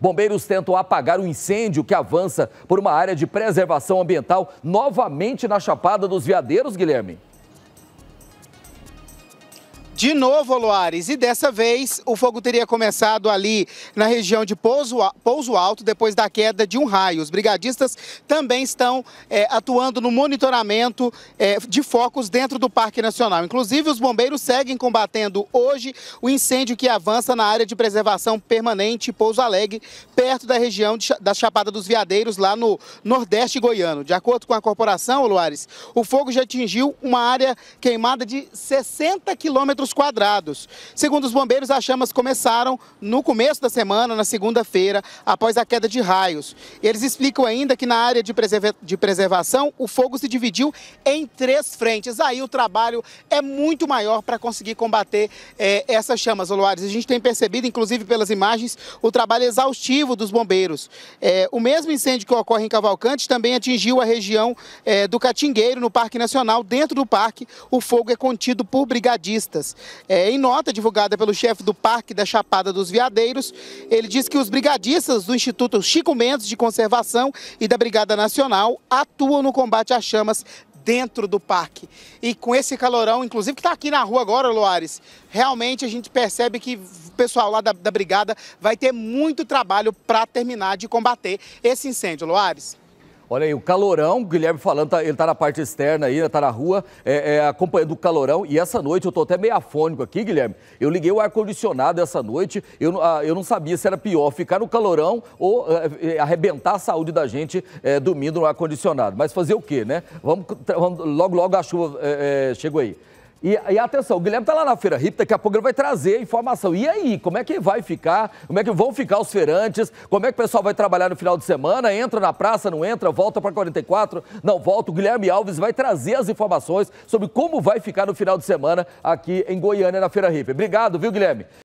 Bombeiros tentam apagar o incêndio que avança por uma área de preservação ambiental novamente na Chapada dos Veadeiros, Guilherme de novo, Oloares, e dessa vez o fogo teria começado ali na região de Pouso, Pouso Alto, depois da queda de um raio. Os brigadistas também estão é, atuando no monitoramento é, de focos dentro do Parque Nacional. Inclusive, os bombeiros seguem combatendo hoje o incêndio que avança na área de preservação permanente Pouso Alegre, perto da região de, da Chapada dos Veadeiros, lá no Nordeste Goiano. De acordo com a corporação, Oloares, o fogo já atingiu uma área queimada de 60 quilômetros metros quadrados. Segundo os bombeiros, as chamas começaram no começo da semana, na segunda-feira, após a queda de raios. Eles explicam ainda que na área de, preserva de preservação, o fogo se dividiu em três frentes. Aí o trabalho é muito maior para conseguir combater é, essas chamas, Oluares. A gente tem percebido, inclusive pelas imagens, o trabalho exaustivo dos bombeiros. É, o mesmo incêndio que ocorre em Cavalcante também atingiu a região é, do Catingueiro, no Parque Nacional. Dentro do parque, o fogo é contido por brigadistas. É, em nota divulgada pelo chefe do Parque da Chapada dos Veadeiros, ele diz que os brigadistas do Instituto Chico Mendes de Conservação e da Brigada Nacional atuam no combate às chamas dentro do parque. E com esse calorão, inclusive que está aqui na rua agora, Loares, realmente a gente percebe que o pessoal lá da, da brigada vai ter muito trabalho para terminar de combater esse incêndio, Loares. Olha aí, o calorão, o Guilherme falando, tá, ele está na parte externa aí, está né, na rua, é, é, acompanhando o calorão. E essa noite, eu estou até meio afônico aqui, Guilherme. Eu liguei o ar-condicionado essa noite, eu, a, ah, eu não sabia se era pior ficar no calorão ou é, arrebentar a saúde da gente eh, dormindo no ar-condicionado. Mas fazer o quê, né? Vamos, vamos logo, logo a chuva chegou aí. E, e, atenção, o Guilherme está lá na Feira Ripta daqui a pouco ele vai trazer informação. E aí, como é que vai ficar? Como é que vão ficar os feirantes? Como é que o pessoal vai trabalhar no final de semana? Entra na praça, não entra? Volta para 44? Não volta. O Guilherme Alves vai trazer as informações sobre como vai ficar no final de semana aqui em Goiânia, na Feira Ripta. Obrigado, viu, Guilherme?